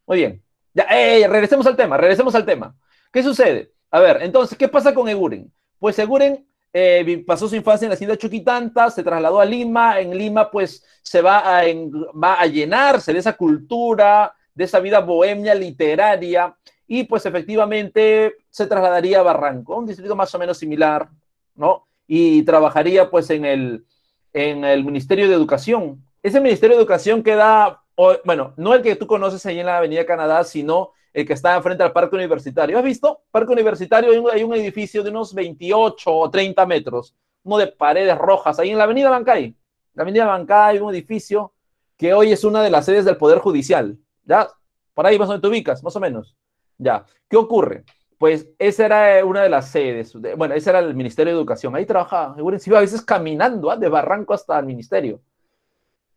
Muy bien. Ya, eh, eh, regresemos al tema, regresemos al tema. ¿Qué sucede? A ver, entonces, ¿qué pasa con Eguren? Pues Eguren eh, pasó su infancia en la ciudad de Chuquitanta, se trasladó a Lima, en Lima pues se va a, llenarse de esa cultura, de esa vida bohemia literaria y pues efectivamente se trasladaría a Barranco, un distrito más o menos similar, ¿no? Y trabajaría pues en el, en el Ministerio de Educación. Ese Ministerio de Educación queda, bueno, no el que tú conoces ahí en la Avenida Canadá, sino el que está frente al parque universitario. ¿Has visto? Parque universitario, hay un, edificio de unos 28 o 30 metros, uno de paredes rojas, ahí en la avenida Bancay. La avenida Bancay, un edificio que hoy es una de las sedes del Poder Judicial. ¿Ya? Por ahí más o menos te ubicas, más o menos. Ya. ¿Qué ocurre? Pues esa era eh, una de las sedes. De, bueno, ese era el Ministerio de Educación. Ahí trabajaba. iba a veces caminando ¿ah? de Barranco hasta el Ministerio.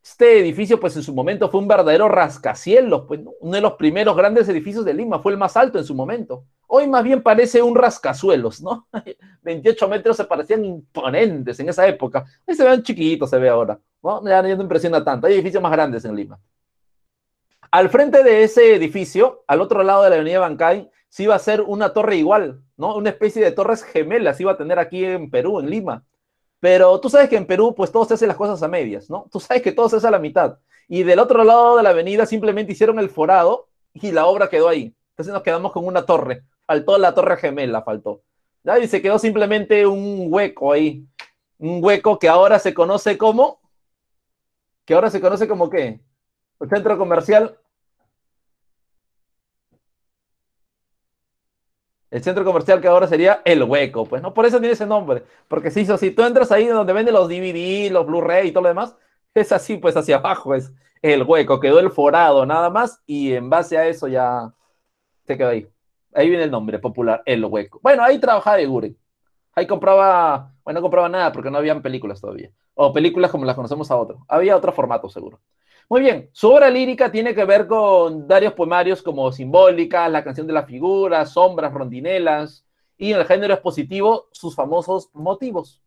Este edificio, pues en su momento fue un verdadero rascacielos, pues, uno de los primeros grandes edificios de Lima, fue el más alto en su momento. Hoy más bien parece un rascazuelos, ¿no? 28 metros se parecían imponentes en esa época. Ahí se vean chiquitos, se ve ahora, ¿no? Ya no impresiona tanto. Hay edificios más grandes en Lima. Al frente de ese edificio, al otro lado de la avenida Bancay, se iba a ser una torre igual, ¿no? Una especie de torres gemelas iba a tener aquí en Perú, en Lima pero tú sabes que en Perú, pues todos se hacen las cosas a medias, ¿no? Tú sabes que todo se hace a la mitad. Y del otro lado de la avenida simplemente hicieron el forado y la obra quedó ahí. Entonces nos quedamos con una torre. Faltó la torre gemela, faltó. Y se quedó simplemente un hueco ahí. Un hueco que ahora se conoce como. Que ahora se conoce como qué? El centro comercial El centro comercial que ahora sería El Hueco, pues, ¿no? Por eso tiene ese nombre. Porque si, si tú entras ahí donde venden los DVD, los Blu-ray y todo lo demás, es así, pues hacia abajo es El Hueco. Quedó el forado nada más y en base a eso ya se quedó ahí. Ahí viene el nombre popular, El Hueco. Bueno, ahí trabajaba de Guri. Ahí compraba, bueno, no compraba nada porque no habían películas todavía. O películas como las conocemos a otro. Había otro formato seguro. Muy bien, su obra lírica tiene que ver con varios poemarios como Simbólica, La canción de las figuras, Sombras, Rondinelas, y en el género expositivo, sus famosos motivos.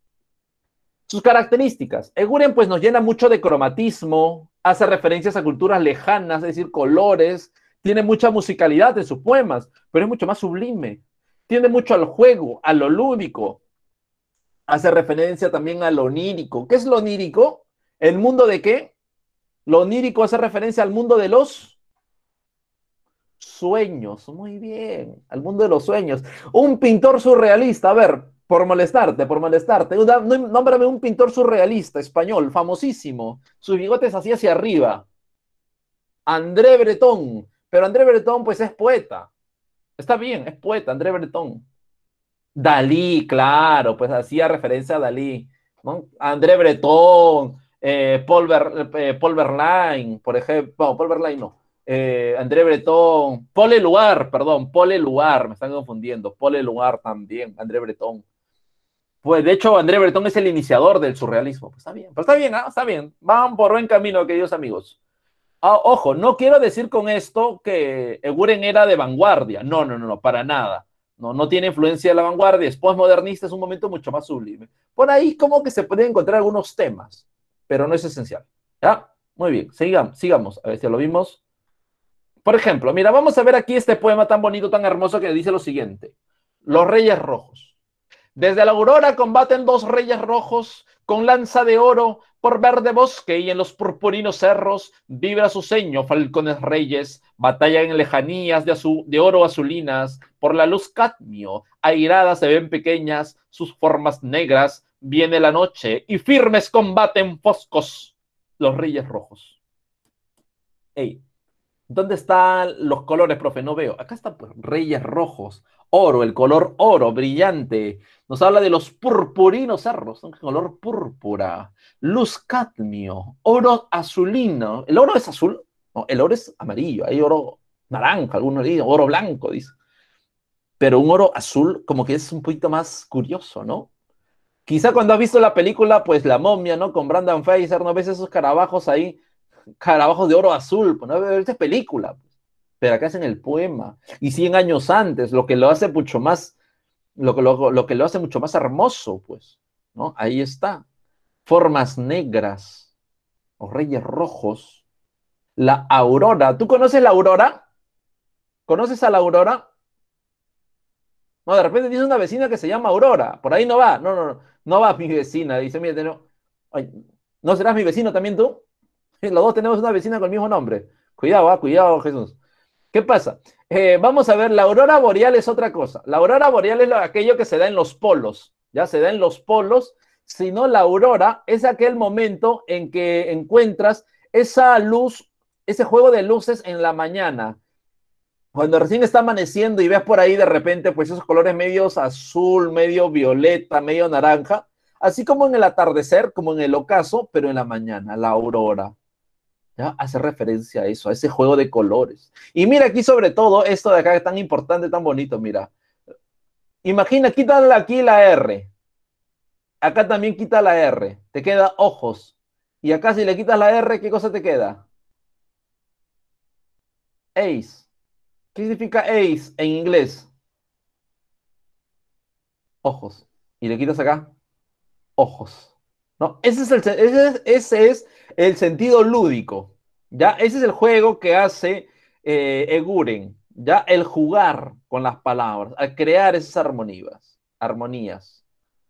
Sus características. Eguren pues nos llena mucho de cromatismo, hace referencias a culturas lejanas, es decir, colores, tiene mucha musicalidad en sus poemas, pero es mucho más sublime. Tiende mucho al juego, a lo lúdico. Hace referencia también a lo onírico. ¿Qué es lo onírico? El mundo de qué? Lo onírico hace referencia al mundo de los sueños. Muy bien, al mundo de los sueños. Un pintor surrealista, a ver, por molestarte, por molestarte. nómbrame un pintor surrealista español, famosísimo. Sus bigotes así hacia arriba. André Bretón. Pero André Bretón, pues es poeta. Está bien, es poeta, André Bretón. Dalí, claro, pues hacía referencia a Dalí. André Bretón. Eh, eh, Paul, Verlaine por ejemplo, Paul Verlaine no, eh, André Breton, Paul Lugar, perdón, Paul Lugar, me están confundiendo, Paul Lugar también, André Breton. Pues de hecho, André Breton es el iniciador del surrealismo. Pues está bien, pero pues está bien, ah, está bien. Van por buen camino, queridos amigos. Ah, ojo, no quiero decir con esto que Eguren era de vanguardia. No, no, no, para nada. No, no tiene influencia de la vanguardia, es postmodernista, es un momento mucho más sublime. Por ahí como que se pueden encontrar algunos temas pero no es esencial. ¿Ya? Muy bien, sigamos, sigamos. A ver si lo vimos. Por ejemplo, mira, vamos a ver aquí este poema tan bonito, tan hermoso que dice lo siguiente. Los reyes rojos. Desde la aurora combaten dos reyes rojos con lanza de oro por verde bosque y en los purpurinos cerros vibra su ceño, falcones reyes, batalla en lejanías de, de oro azulinas, por la luz cadmio, airadas se ven pequeñas sus formas negras, viene la noche y firmes combaten foscos los reyes rojos. Ey, ¿dónde están los colores, profe? No veo. Acá están pues, reyes rojos, oro, el color oro, brillante. Nos habla de los purpurinos cerros, un color púrpura, luz cadmio, oro azulino. ¿El oro es azul? No, el oro es amarillo, hay oro naranja, algunos dicen, oro blanco, dice. Pero un oro azul como que es un poquito más curioso, ¿no? Quizá cuando has visto la película, pues La momia, ¿no? Con Brandon Fraser, ¿no ves esos carabajos ahí? Carabajos de oro azul, pues no ves es película. Pues. Pero acá hacen el poema. Y 100 años antes, lo que lo hace mucho más, lo que lo, que lo hace mucho más hermoso, pues, ¿no? Ahí está. Formas negras, o reyes rojos, la aurora. ¿Tú conoces la aurora? ¿Conoces a la aurora? No, de repente dice una vecina que se llama Aurora, por ahí no va, no, no, no, va mi vecina, dice, mire, no, ¿no serás mi vecino también tú? Los dos tenemos una vecina con el mismo nombre. Cuidado, ah, cuidado, Jesús. ¿Qué pasa? Eh, vamos a ver, la aurora boreal es otra cosa. La aurora boreal es aquello que se da en los polos, ya se da en los polos, sino la aurora es aquel momento en que encuentras esa luz, ese juego de luces en la mañana, cuando recién está amaneciendo y ves por ahí de repente pues esos colores medios azul, medio violeta, medio naranja, así como en el atardecer, como en el ocaso, pero en la mañana, la aurora. ¿Ya? Hace referencia a eso, a ese juego de colores. Y mira aquí sobre todo esto de acá que es tan importante, tan bonito, mira. Imagina, quítale aquí la R. Acá también quita la R. Te queda ojos. Y acá si le quitas la R, ¿qué cosa te queda? Ace. ¿Qué significa ace en inglés? Ojos. Y le quitas acá. Ojos. ¿No? Ese es el, ese es, el sentido lúdico. ¿Ya? Ese es el juego que hace eh, Eguren. ¿Ya? El jugar con las palabras, al crear esas armonías. armonías.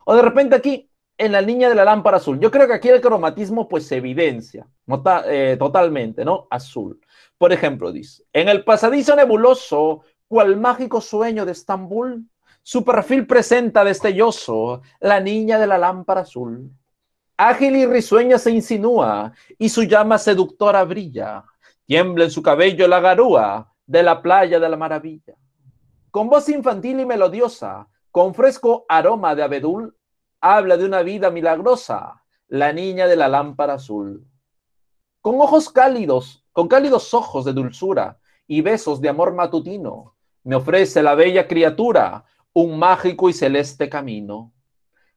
O de repente aquí, en la línea de la lámpara azul. Yo creo que aquí el cromatismo pues se evidencia. Eh, totalmente, ¿no? Azul. Por ejemplo, dice, en el pasadizo nebuloso, cual mágico sueño de Estambul, su perfil presenta destelloso la niña de la lámpara azul. Ágil y risueña se insinúa y su llama seductora brilla. Tiembla en su cabello la garúa de la playa de la maravilla. Con voz infantil y melodiosa, con fresco aroma de abedul, habla de una vida milagrosa, la niña de la lámpara azul con ojos cálidos, con cálidos ojos de dulzura y besos de amor matutino, me ofrece la bella criatura un mágico y celeste camino.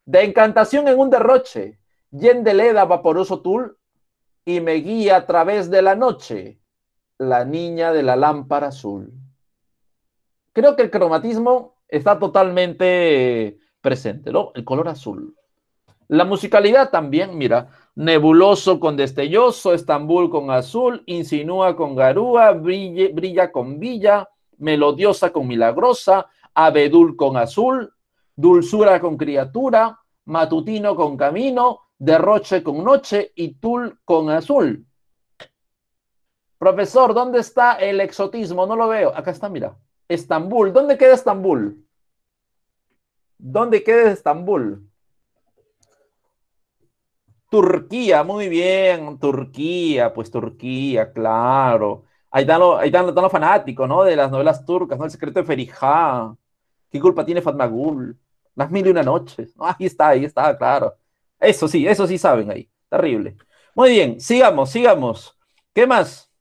De encantación en un derroche, de leda vaporoso tul, y me guía a través de la noche, la niña de la lámpara azul. Creo que el cromatismo está totalmente presente, ¿no? El color azul. La musicalidad también, mira, Nebuloso con destelloso, Estambul con azul, insinúa con garúa, brilla con villa, melodiosa con milagrosa, abedul con azul, dulzura con criatura, matutino con camino, derroche con noche y tul con azul. Profesor, ¿dónde está el exotismo? No lo veo. Acá está, mira. Estambul. ¿Dónde queda Estambul? ¿Dónde queda Estambul? Turquía, muy bien, Turquía, pues Turquía, claro. Ahí están los, ahí están, fanáticos, ¿no? De las novelas turcas, ¿no? El secreto de Ferijá. ¿Qué culpa tiene Gul? Las mil y una noches. ahí está, ahí está, claro. Eso sí, eso sí saben ahí. Terrible. Muy bien, sigamos, sigamos. ¿Qué más?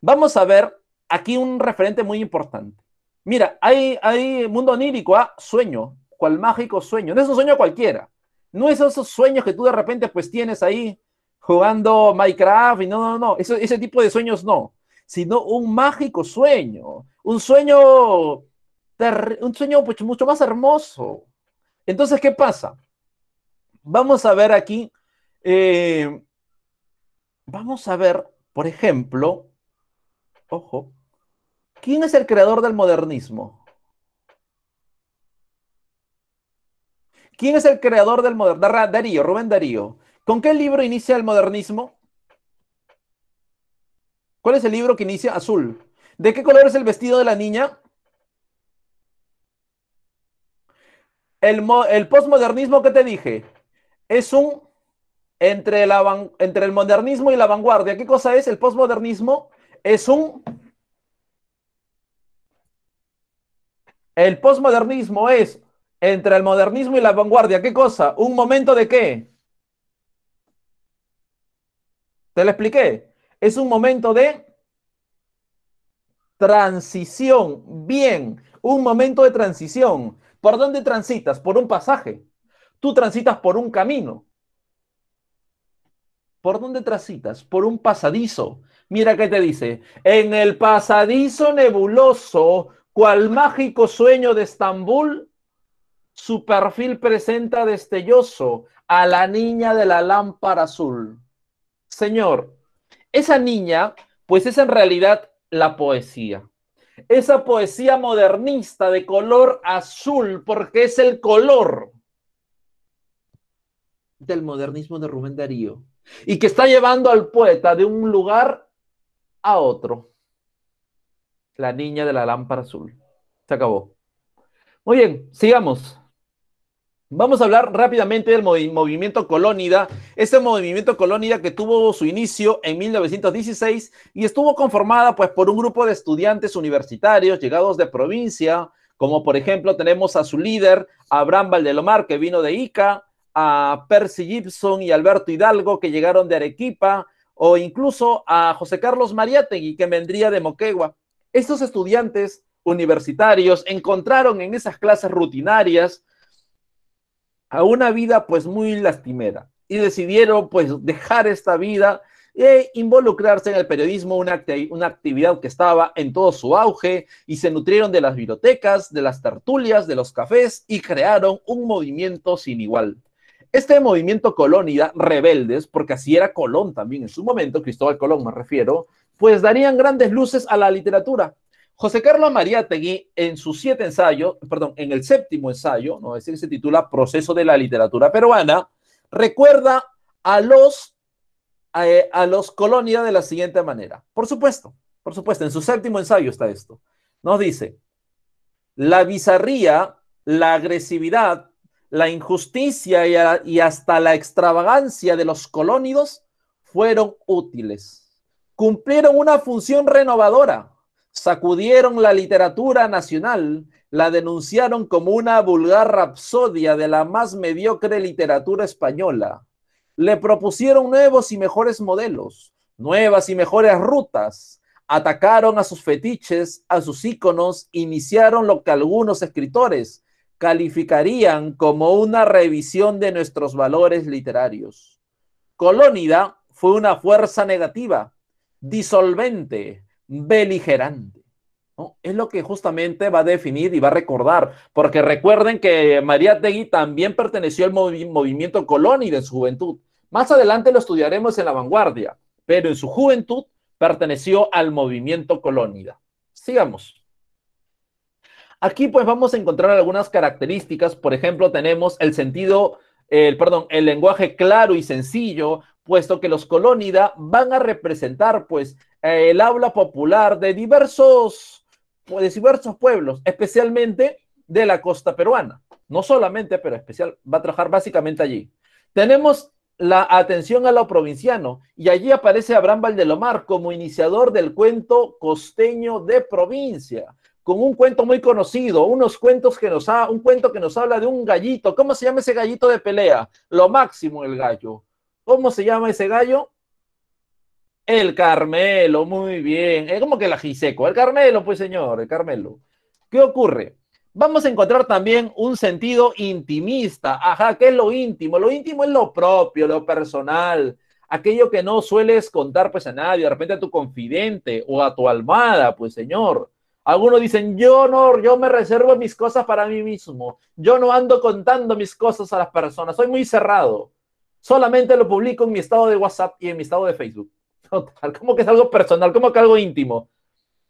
Vamos a ver aquí un referente muy importante. Mira, hay, hay mundo onírico, ¿ah? sueño, cual mágico sueño. No es un sueño cualquiera. No es esos sueños que tú de repente pues tienes ahí jugando Minecraft y no, no, no, ese tipo de sueños no, sino un mágico sueño, un sueño, un sueño pues, mucho más hermoso. Entonces, ¿qué pasa? Vamos a ver aquí, eh, vamos a ver, por ejemplo, ojo, ¿quién es el creador del modernismo? ¿Quién es el creador del modernismo? Darío, Rubén Darío. ¿Con qué libro inicia el modernismo? ¿Cuál es el libro que inicia? Azul. ¿De qué color es el vestido de la niña? El, el postmodernismo ¿qué te dije es un entre, entre el modernismo y la vanguardia. ¿Qué cosa es? El postmodernismo es un... El postmodernismo es entre el modernismo y la vanguardia, ¿qué cosa? ¿Un momento de qué? Te lo expliqué. Es un momento de transición. Bien, un momento de transición. ¿Por dónde transitas? Por un pasaje. Tú transitas por un camino. ¿Por dónde transitas? Por un pasadizo. Mira qué te dice. En el pasadizo nebuloso, cual mágico sueño de Estambul, su perfil presenta destelloso a la niña de la lámpara azul. Señor, esa niña, pues es en realidad la poesía. Esa poesía modernista de color azul, porque es el color del modernismo de Rubén Darío y que está llevando al poeta de un lugar a otro. La niña de la lámpara azul. Se acabó. Muy bien, sigamos. Vamos a hablar rápidamente del movimiento colónida. Este movimiento colónida que tuvo su inicio en 1916 y estuvo conformada pues, por un grupo de estudiantes universitarios llegados de provincia, como por ejemplo tenemos a su líder, Abraham Valdelomar, que vino de Ica, a Percy Gibson y Alberto Hidalgo, que llegaron de Arequipa, o incluso a José Carlos Mariategui, que vendría de Moquegua. Estos estudiantes universitarios encontraron en esas clases rutinarias a una vida pues muy lastimera y decidieron pues dejar esta vida e involucrarse en el periodismo, una, una, actividad que estaba en todo su auge, y se nutrieron de las bibliotecas, de las tertulias, de los cafés, y crearon un movimiento sin igual. Este movimiento colonia, rebeldes, porque así era Colón también en su momento, Cristóbal Colón me refiero, pues darían grandes luces a la literatura, José Carlos Mariátegui, en su siete ensayos, perdón, en el séptimo ensayo, no es que se titula Proceso de la Literatura Peruana, recuerda a los, eh, a, los colonias de la siguiente manera. Por supuesto, por supuesto, en su séptimo ensayo está esto. Nos dice, la bizarría, la agresividad, la injusticia y, hasta la extravagancia de los colónidos fueron útiles. Cumplieron una función renovadora, sacudieron la literatura nacional, la denunciaron como una vulgar rapsodia de la más mediocre literatura española. Le propusieron nuevos y mejores modelos, nuevas y mejores rutas, atacaron a sus fetiches, a sus íconos, iniciaron lo que algunos escritores calificarían como una revisión de nuestros valores literarios. Colónida fue una fuerza negativa, disolvente, beligerante. Es lo que justamente va a definir y va a recordar, porque recuerden que María Tegui también perteneció al movimiento Colónida en su juventud. Más adelante lo estudiaremos en la vanguardia, pero en su juventud perteneció al movimiento colónida. Sigamos. Aquí pues vamos a encontrar algunas características, por ejemplo, tenemos el sentido, el, perdón, el lenguaje claro y sencillo, puesto que los colónida van a representar pues eh, el habla popular de diversos, pues, de diversos pueblos, especialmente de la costa peruana. No solamente, pero especial, va a trabajar básicamente allí. Tenemos la atención a lo provinciano y allí aparece Abraham Valdelomar como iniciador del cuento costeño de provincia, con un cuento muy conocido, unos cuentos que un cuento que nos habla de un gallito. ¿Cómo se llama ese gallito de pelea? Lo máximo el gallo. ¿Cómo se llama ese gallo? El Carmelo, muy bien. Es como que la Giseco. El Carmelo, pues señor, el Carmelo. ¿Qué ocurre? Vamos a encontrar también un sentido intimista. Ajá, ¿qué es lo íntimo? Lo íntimo es lo propio, lo personal, aquello que no sueles contar pues a nadie, de repente a tu confidente o a tu almada, pues señor. Algunos dicen, yo no, yo me reservo mis cosas para mí mismo. Yo no ando contando mis cosas a las personas. Soy muy cerrado. Solamente lo publico en mi estado de WhatsApp y en mi estado de Facebook. ¿Cómo como que es algo personal, como que algo íntimo.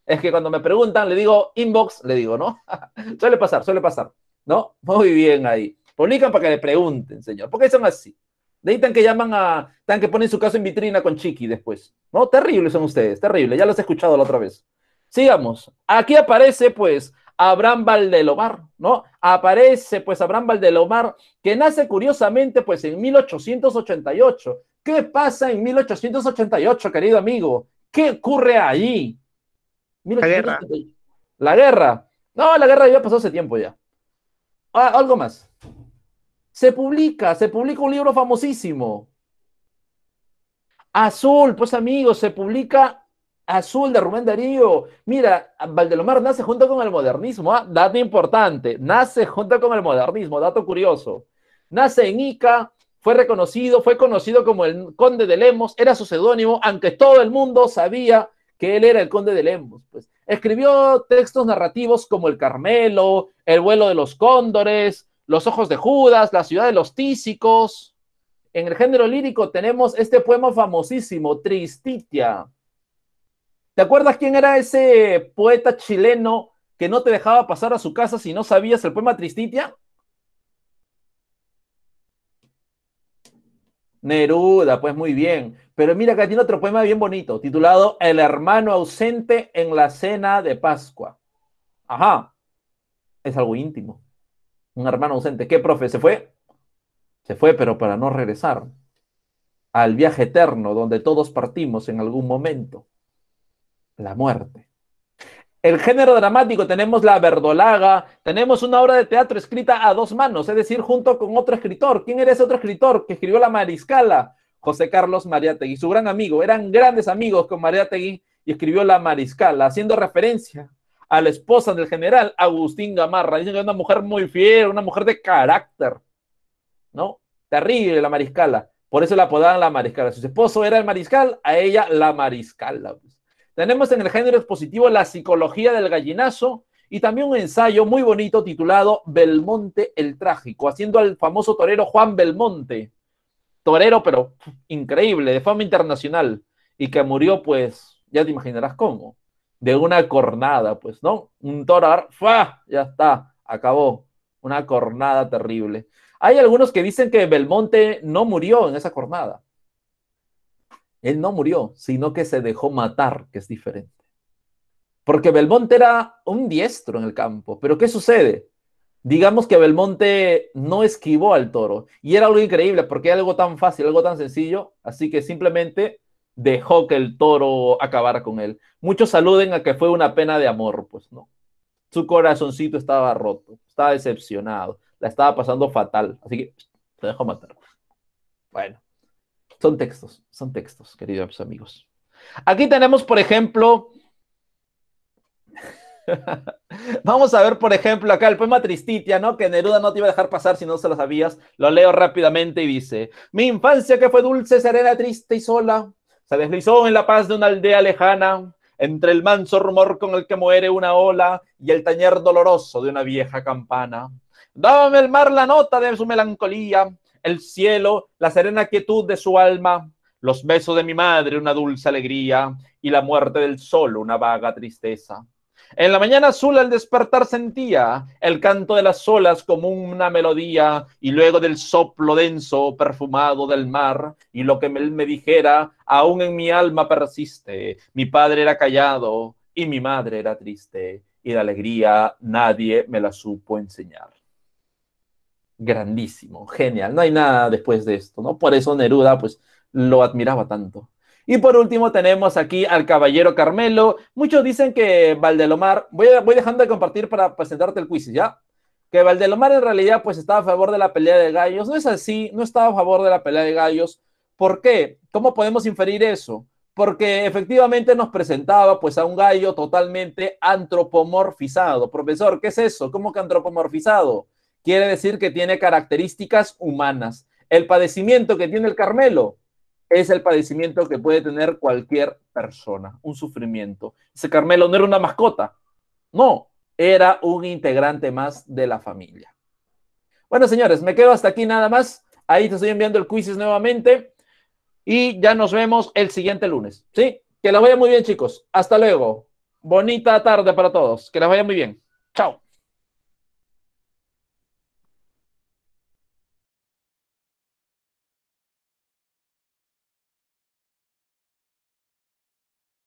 Es que cuando me preguntan, le digo inbox, le digo, ¿no? suele pasar, suele pasar, ¿no? Muy bien ahí. Publican para que le pregunten, señor. porque qué son así? De que llaman a, tan que ponen su caso en vitrina con Chiqui después. No, terribles son ustedes, terrible. Ya los he escuchado la otra vez. Sigamos. Aquí aparece, pues, Abraham Valdelomar, ¿no? Aparece, pues, Abraham Valdelomar, que nace curiosamente, pues, en 1888, ¿Qué pasa en 1888, querido amigo? ¿Qué ocurre allí? La guerra. La guerra. No, la guerra ya pasó hace tiempo ya. Ah, algo más. Se publica, se publica un libro famosísimo. Azul, pues amigos, se publica Azul de Rubén Darío. Mira, Valdelomar nace junto con el modernismo. Ah, dato importante, nace junto con el modernismo, dato curioso. Nace en Ica, fue reconocido, fue conocido como el conde de Lemos, era su seudónimo, aunque todo el mundo sabía que él era el conde de Lemos. Pues. Escribió textos narrativos como El Carmelo, El vuelo de los cóndores, Los ojos de Judas, La ciudad de los tísicos. En el género lírico tenemos este poema famosísimo, Tristitia. ¿Te acuerdas quién era ese poeta chileno que no te dejaba pasar a su casa si no sabías el poema Tristitia? Neruda, pues muy bien. Pero mira, acá tiene otro poema bien bonito, titulado El hermano ausente en la cena de Pascua. Ajá, es algo íntimo. Un hermano ausente. ¿Qué, profe? ¿Se fue? Se fue, pero para no regresar al viaje eterno donde todos partimos en algún momento. La muerte. El género dramático, tenemos La Verdolaga, tenemos una obra de teatro escrita a dos manos, es decir, junto con otro escritor. ¿Quién era ese otro escritor que escribió La Mariscala? José Carlos Mariategui, su gran amigo. Eran grandes amigos con Mariategui y escribió La Mariscala, haciendo referencia a la esposa del general Agustín Gamarra. Dicen que era una mujer muy fiel, una mujer de carácter, ¿no? Terrible la Mariscala. Por eso la apodaban la Mariscala. Su esposo era el Mariscal, a ella la Mariscala. Pues. Tenemos en el género expositivo la psicología del gallinazo y también un ensayo muy bonito titulado Belmonte el Trágico, haciendo al famoso torero Juan Belmonte, torero pero increíble, de fama internacional, y que murió pues, ya te imaginarás cómo, de una cornada, pues, ¿no? Un torar, ¡fua! ya está, acabó, una cornada terrible. Hay algunos que dicen que Belmonte no murió en esa cornada, él no murió, sino que se dejó matar, que es diferente. Porque Belmonte era un diestro en el campo. Pero ¿qué sucede? Digamos que Belmonte no esquivó al toro. Y era algo increíble, porque algo tan fácil, algo tan sencillo. Así que simplemente dejó que el toro acabara con él. Muchos saluden a que fue una pena de amor, pues no. Su corazoncito estaba roto, estaba decepcionado, la estaba pasando fatal. Así que se dejó matar. Bueno. Son textos, son textos, queridos amigos. Aquí tenemos, por ejemplo, Vamos a ver, por ejemplo, acá el poema Tristitia, ¿no? Que Neruda no te iba a dejar pasar si no se lo sabías. Lo leo rápidamente y dice: Mi infancia que fue dulce, serena, triste y sola, se deslizó en la paz de una aldea lejana, entre el manso rumor con el que muere una ola y el tañer doloroso de una vieja campana. Dame el mar la nota de su melancolía, el cielo, la serena quietud de su alma, los besos de mi madre, una dulce alegría, y la muerte del sol, una vaga tristeza. En la mañana azul al despertar sentía el canto de las olas como una melodía y luego del soplo denso perfumado del mar y lo que él me dijera aún en mi alma persiste. Mi padre era callado y mi madre era triste y la alegría nadie me la supo enseñar grandísimo, genial. No hay nada después de esto, ¿no? Por eso Neruda, pues, lo admiraba tanto. Y por último tenemos aquí al caballero Carmelo. Muchos dicen que Valdelomar, voy, voy dejando de compartir para presentarte el quiz, ¿ya? Que Valdelomar en realidad pues estaba a favor de la pelea de gallos. No es así, no estaba a favor de la pelea de gallos. ¿Por qué? ¿Cómo podemos inferir eso? Porque efectivamente nos presentaba pues a un gallo totalmente antropomorfizado. Profesor, ¿qué es eso? ¿Cómo que antropomorfizado? quiere decir que tiene características humanas. El padecimiento que tiene el Carmelo es el padecimiento que puede tener cualquier persona, un sufrimiento. Ese Carmelo no era una mascota, no, era un integrante más de la familia. Bueno, señores, me quedo hasta aquí nada más. Ahí te estoy enviando el quiz nuevamente y ya nos vemos el siguiente lunes. ¿Sí? Que la vaya muy bien, chicos. Hasta luego. Bonita tarde para todos. Que la vaya muy bien. Chao.